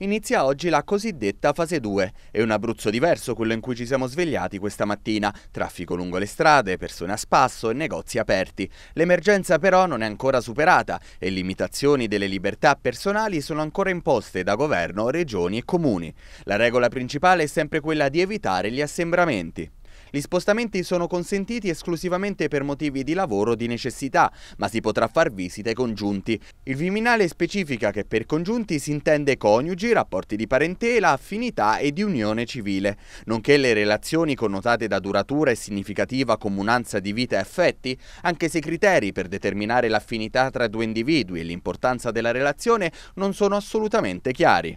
Inizia oggi la cosiddetta fase 2. È un Abruzzo diverso quello in cui ci siamo svegliati questa mattina. Traffico lungo le strade, persone a spasso e negozi aperti. L'emergenza però non è ancora superata e limitazioni delle libertà personali sono ancora imposte da governo, regioni e comuni. La regola principale è sempre quella di evitare gli assembramenti. Gli spostamenti sono consentiti esclusivamente per motivi di lavoro o di necessità, ma si potrà far visita ai congiunti. Il Viminale specifica che per congiunti si intende coniugi, rapporti di parentela, affinità e di unione civile, nonché le relazioni connotate da duratura e significativa comunanza di vita e affetti, anche se i criteri per determinare l'affinità tra due individui e l'importanza della relazione non sono assolutamente chiari.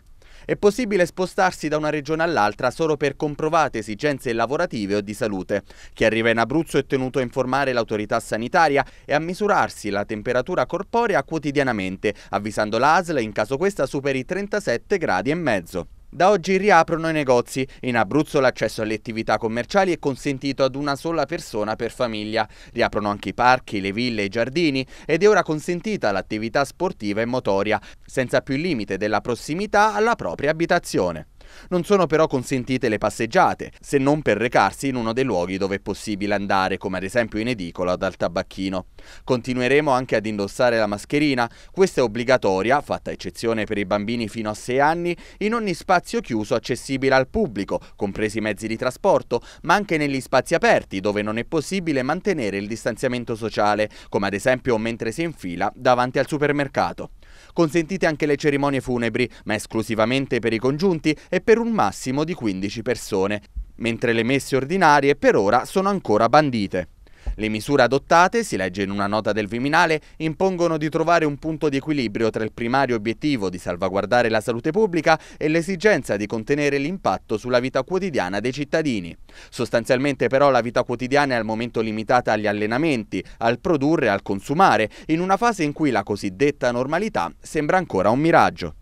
È possibile spostarsi da una regione all'altra solo per comprovate esigenze lavorative o di salute. Chi arriva in Abruzzo è tenuto a informare l'autorità sanitaria e a misurarsi la temperatura corporea quotidianamente, avvisando l'ASL in caso questa superi 37 gradi e mezzo. Da oggi riaprono i negozi. In Abruzzo l'accesso alle attività commerciali è consentito ad una sola persona per famiglia. Riaprono anche i parchi, le ville, e i giardini ed è ora consentita l'attività sportiva e motoria, senza più il limite della prossimità alla propria abitazione. Non sono però consentite le passeggiate, se non per recarsi in uno dei luoghi dove è possibile andare, come ad esempio in edicola o dal tabacchino. Continueremo anche ad indossare la mascherina, questa è obbligatoria, fatta eccezione per i bambini fino a 6 anni, in ogni spazio chiuso accessibile al pubblico, compresi i mezzi di trasporto, ma anche negli spazi aperti dove non è possibile mantenere il distanziamento sociale, come ad esempio mentre si è in fila davanti al supermercato. Consentite anche le cerimonie funebri, ma esclusivamente per i congiunti e per un massimo di 15 persone, mentre le messe ordinarie per ora sono ancora bandite. Le misure adottate, si legge in una nota del Viminale, impongono di trovare un punto di equilibrio tra il primario obiettivo di salvaguardare la salute pubblica e l'esigenza di contenere l'impatto sulla vita quotidiana dei cittadini. Sostanzialmente però la vita quotidiana è al momento limitata agli allenamenti, al produrre e al consumare, in una fase in cui la cosiddetta normalità sembra ancora un miraggio.